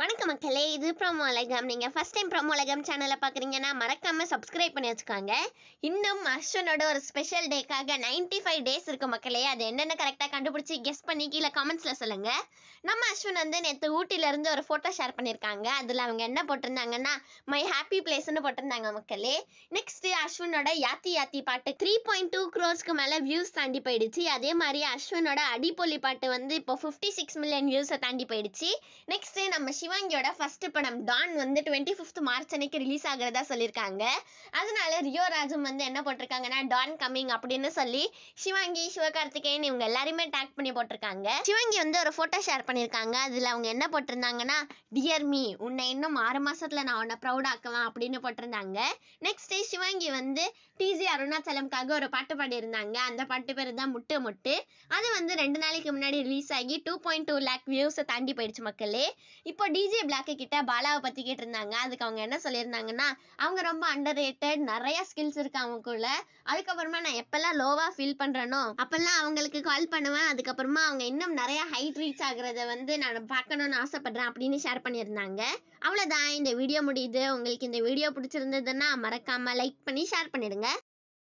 வணக்கம் மக்களே இது பிரமோலகம் நீங்கள் ஃபஸ்ட் டைம் பிரமோலகம் சேனலை பார்க்குறீங்கன்னா மறக்காமல் சப்ஸ்கிரைப் பண்ணி வச்சுக்காங்க இன்னும் அஸ்வனோட ஒரு ஸ்பெஷல் டேக்காக நைன்டி ஃபைவ் டேஸ் இருக்கும் மக்களே அது என்னென்ன கரெக்டாக கண்டுபிடிச்சி கெஸ் பண்ணி கீழே கமெண்ட்ஸில் சொல்லுங்கள் நம்ம அஸ்வன் வந்து நேற்று ஊட்டியிலேருந்து ஒரு ஃபோட்டோ ஷேர் பண்ணியிருக்காங்க அதில் அவங்க என்ன போட்டிருந்தாங்கன்னா மை ஹாப்பி பிளேஸ்னு போட்டிருந்தாங்க மக்களே நெக்ஸ்ட் அஸ்வனோட யாத்தி யாத்தி பாட்டு த்ரீ பாயிண்ட் டூ க்ரோர்ஸ்க்கு மேலே வியூஸ் தாண்டி போயிடுச்சு அதே மாதிரி அஸ்வனோட அடிப்பொலி பாட்டு வந்து இப்போ ஃபிஃப்டி சிக்ஸ் மில்லியன் வியூஸை தாண்டி போயிடுச்சு நெக்ஸ்ட் நம்ம சிவாங்கியோட ஃபர்ஸ்ட் படம் டான் வந்து டுவெண்ட்டி ஃபிஃப்த் மார்ச் அன்னைக்கு ரிலீஸ் ஆகிறதா சொல்லியிருக்காங்க அதனால ரியோ ராஜம் வந்து என்ன போட்டிருக்காங்கன்னா டான் கம்மிங் அப்படின்னு சொல்லி சிவாங்கி சிவகார்த்திகேயன் இவங்க எல்லாருமே டேக் பண்ணி போட்டிருக்காங்க சிவாங்கி வந்து ஒரு ஃபோட்டோ ஷேர் பண்ணியிருக்காங்க அதில் அவங்க என்ன போட்டிருந்தாங்கன்னா டியர் மீ உன்னை இன்னும் ஆறு மாசத்துல நான் உன்னை ப்ரௌட் ஆக்குவேன் அப்படின்னு போட்டிருந்தாங்க நெக்ஸ்ட் சிவாங்கி வந்து டிஜி அருணாச்சலம்காக ஒரு பாட்டு பாடியிருந்தாங்க அந்த பாட்டு பேர் தான் முட்டு முட்டு அது வந்து ரெண்டு நாளைக்கு முன்னாடி ரிலீஸ் ஆகி டூ பாயிண்ட் டூ லேக் வியூஸை தாண்டி போயிடுச்சு மக்களே இப்போ டிஜே பிளாக்கு கிட்ட பாலாவை பத்தி கேட்டிருந்தாங்க அதுக்கு அவங்க என்ன சொல்லியிருந்தாங்கன்னா அவங்க ரொம்ப அண்டர் ரேட்டட் நிறைய ஸ்கில்ஸ் இருக்கு அவங்களுக்குள்ள அதுக்கப்புறமா நான் எப்பெல்லாம் லோவா ஃபீல் பண்றேனோ அப்பெல்லாம் அவங்களுக்கு கால் பண்ணுவேன் அதுக்கப்புறமா அவங்க இன்னும் நிறைய ஹைட் ரீச் ஆகுறத வந்து நான் பார்க்கணும்னு ஆசைப்படுறேன் அப்படின்னு ஷேர் பண்ணியிருந்தாங்க அவ்வளோதான் இந்த வீடியோ முடியுது உங்களுக்கு இந்த வீடியோ பிடிச்சிருந்ததுன்னா மறக்காம லைக் பண்ணி ஷேர் பண்ணிடுங்க